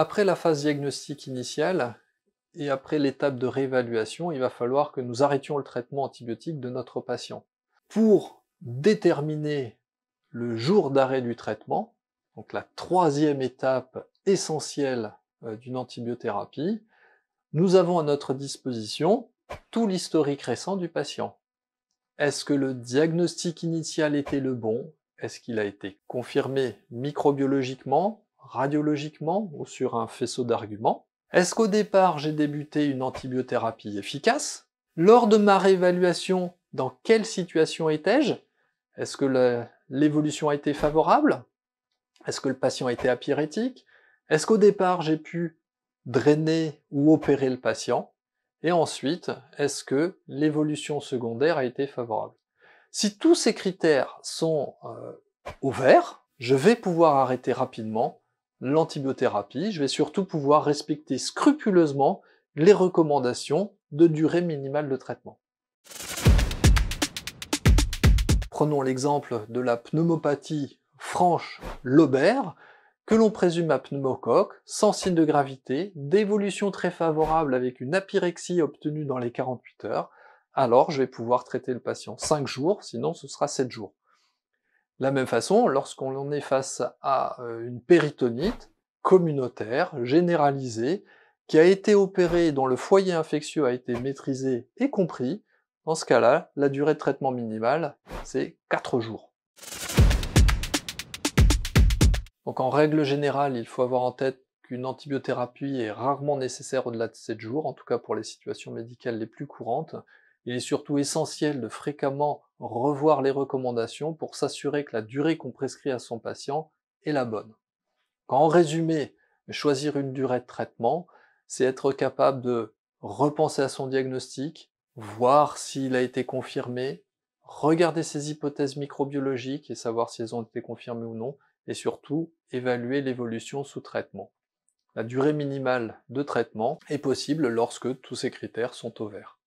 Après la phase diagnostique initiale et après l'étape de réévaluation, il va falloir que nous arrêtions le traitement antibiotique de notre patient. Pour déterminer le jour d'arrêt du traitement, donc la troisième étape essentielle euh, d'une antibiothérapie, nous avons à notre disposition tout l'historique récent du patient. Est-ce que le diagnostic initial était le bon Est-ce qu'il a été confirmé microbiologiquement radiologiquement ou sur un faisceau d'arguments. Est-ce qu'au départ j'ai débuté une antibiothérapie efficace Lors de ma réévaluation, dans quelle situation étais-je Est-ce que l'évolution a été favorable Est-ce que le patient a été apyrétique Est-ce qu'au départ j'ai pu drainer ou opérer le patient Et ensuite, est-ce que l'évolution secondaire a été favorable Si tous ces critères sont euh, ouverts, je vais pouvoir arrêter rapidement l'antibiothérapie, je vais surtout pouvoir respecter scrupuleusement les recommandations de durée minimale de traitement. Prenons l'exemple de la pneumopathie franche lobaire, que l'on présume à pneumocoque, sans signe de gravité, d'évolution très favorable avec une apyrexie obtenue dans les 48 heures, alors je vais pouvoir traiter le patient 5 jours, sinon ce sera 7 jours la même façon, lorsqu'on en est face à euh, une péritonite communautaire, généralisée, qui a été opérée, dont le foyer infectieux a été maîtrisé et compris, dans ce cas-là, la durée de traitement minimale, c'est 4 jours. Donc en règle générale, il faut avoir en tête qu'une antibiothérapie est rarement nécessaire au-delà de 7 jours, en tout cas pour les situations médicales les plus courantes, il est surtout essentiel de fréquemment revoir les recommandations pour s'assurer que la durée qu'on prescrit à son patient est la bonne. Quand en résumé, choisir une durée de traitement, c'est être capable de repenser à son diagnostic, voir s'il a été confirmé, regarder ses hypothèses microbiologiques et savoir si elles ont été confirmées ou non, et surtout évaluer l'évolution sous traitement. La durée minimale de traitement est possible lorsque tous ces critères sont au vert.